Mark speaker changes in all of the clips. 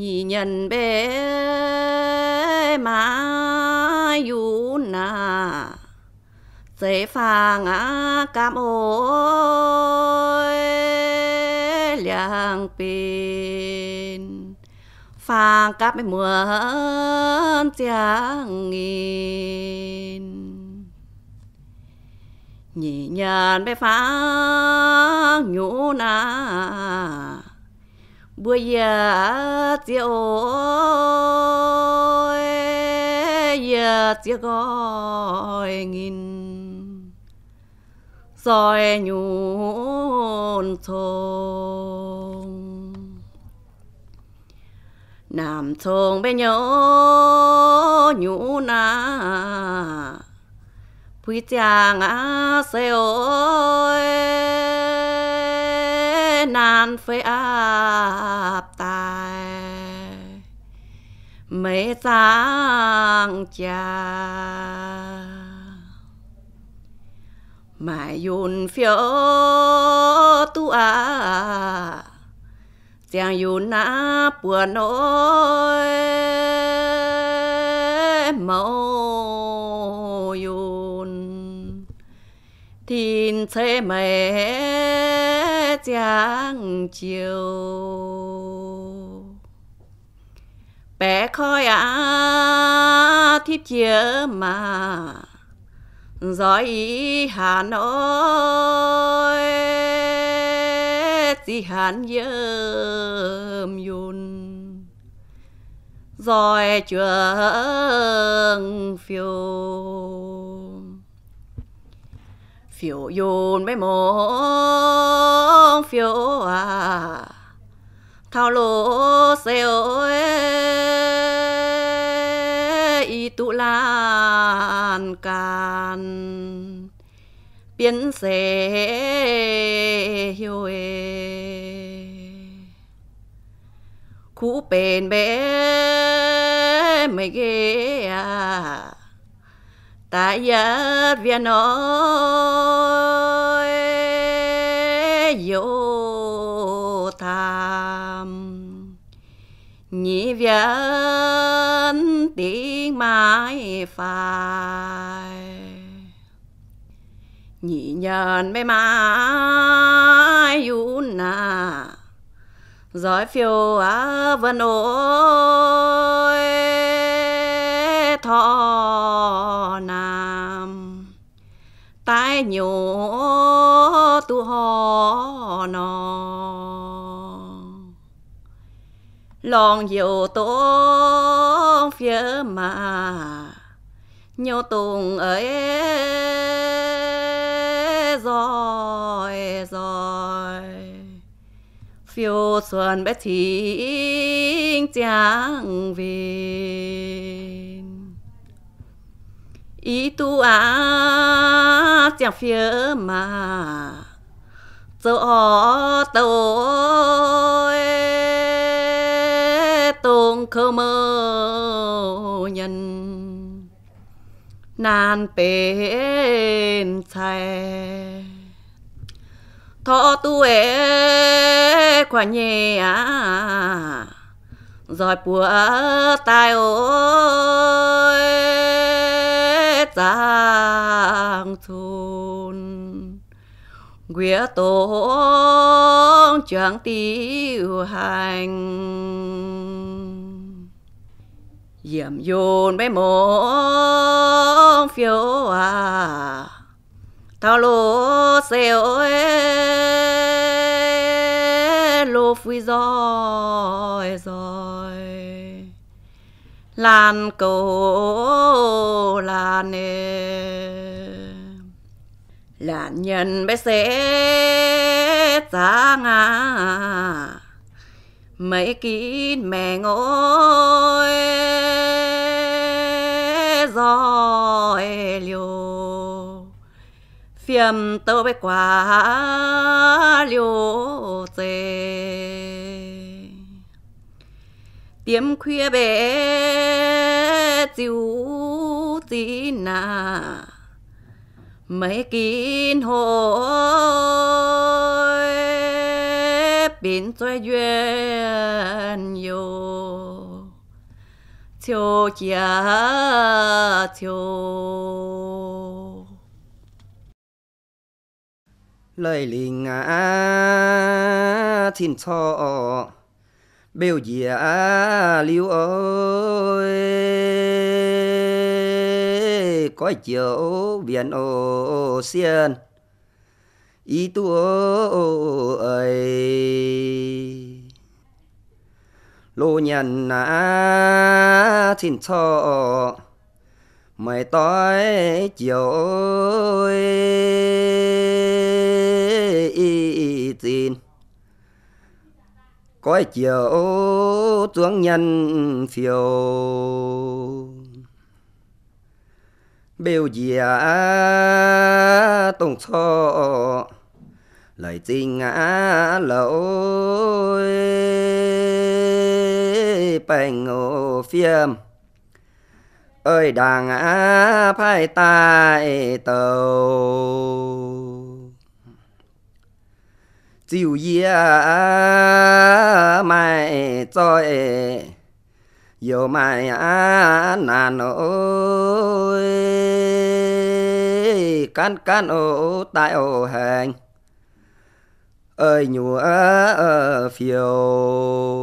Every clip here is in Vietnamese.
Speaker 1: nhị nhân bé mà yu na dễ phàng á cam ôi liang pin phàng cáp mới mưa chàng nghìn nhị nhân bé phàng nhũ na bữa giờ tiêu giờ tiêu gọi nghìn soi nhún thôn nam thôn bên nhớ nhũ na quý chàng á xe ôi nan áp tài mấy sang cha mà yun tu à chàng yun na buồn ôi mẫu yun tin thế mẹ giang chiều bé khói á à, thiết chia mà giỏi hà nội gì hàn dơm yun rồi trường phiêu phiếu yun bé mong phiếu à thao lô xe ơi y tụ lan can biến xe hiu ê cú bền bé mày ghê à ta giờ việt nói vô tham nhị viên tiếng mãi phai nhị nhân mê mãi yun na giỏi phiêu á vân ôi thọ tai nhổ tu ho nó lòng dù tổ phía mà nhô tùng ấy rồi rồi phiêu xuân bé chính chàng về ý tu á chẳng phía mà dấu ó tôi tôn khơ mơ nhân nan bên thọ tu ế quả nhẹ rồi bùa tai ô quyết tốn chẳng tiêu hành diệm dồn bé mong phiêu à thao lô xe ơi lô phui rồi rồi làn cầu làn nè là nhân bé xế ta ngà mấy kín mẹ ngồi rồi liều phiêm tâu bé quá liều tê tiêm khuya bé chiếu tí nào mấy kín hồi bên tôi duyên yêu chiều chia chiều lời
Speaker 2: linh à thìn cho biểu dìa lưu ơi có chiều biển ô xiên ý tu ơi lô nhận nã thìn cho mày tối chiều tin cõi chiều tướng nhân phiêu biểu dìa tùng cho lời tình ngã lỗi bành ngộ phiêm ơi đàng á phai tai tàu chiều dìa mai trôi vô mai á nà nỗi can can ô tai ô hành ơi nhùa phiêu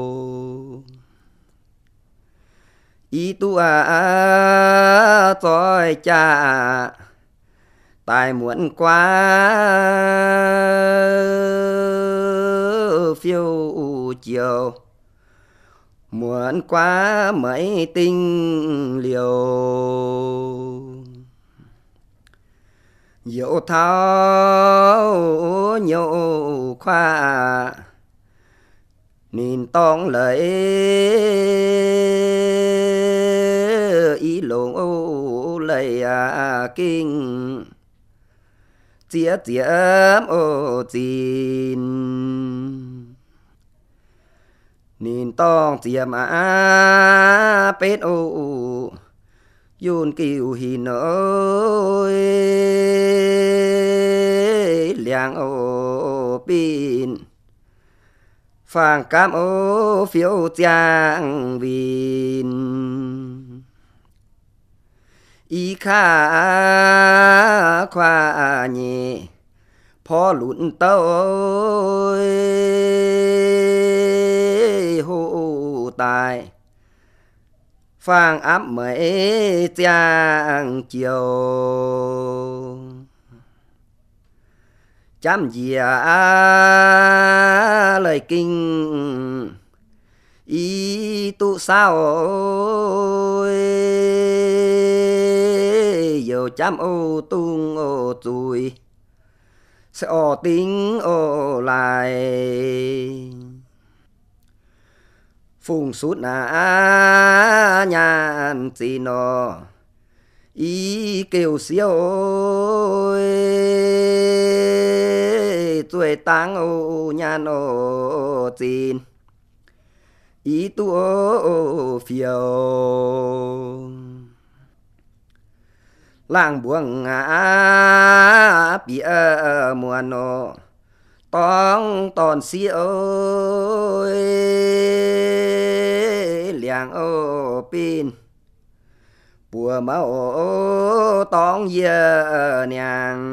Speaker 2: ý tu à tôi cha tài muộn quá phiêu chiều muộn quá mấy tinh liều dẫu thao nhậu khoa nên tông lấy ý lỗ lấy à kinh chia chia ô chín นี่ต้องเจียมอาเป็ดโอยูนกิวหินโอยเลียงโอปีนฟังกามโอฟิวจางวิน อีข้าควาเนพอหลุนโต้ tài phang áp mấy trang chiều chăm dìa lời kinh ý tu sao dầu chăm ô tung ô chùi sẽ ô tính ô lại phùng sút à nhàn gì nó ý kiều siêu tuổi tang ô nhà nó tin ý tu ô phiêu lang buông à bia mùa nó tông tòn siêu ơi liang ô pin bùa máu ô tóng dơ nàng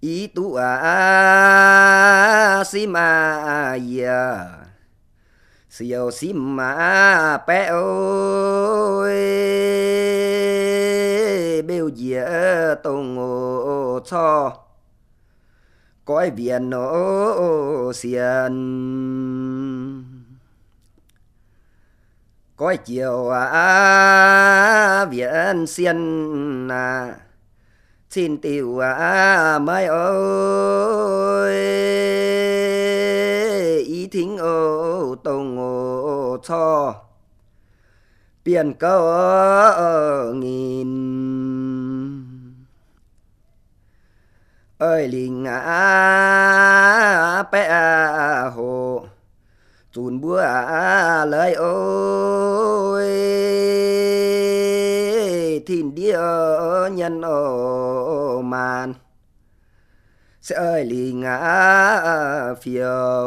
Speaker 2: ý tu à xí mà dơ siêu xí mà bé ôi bêu dơ tông ô cho cõi biển nổ xiên có chiều à, viện xiên à, xin tiểu à, mai ơi ý thính ô tô ô cho biển câu ờ, nghìn ơi linh á à, bé à, hồ chùn búa à, lời ôi đi nhân ô màn sẽ ơi lì ngã phiêu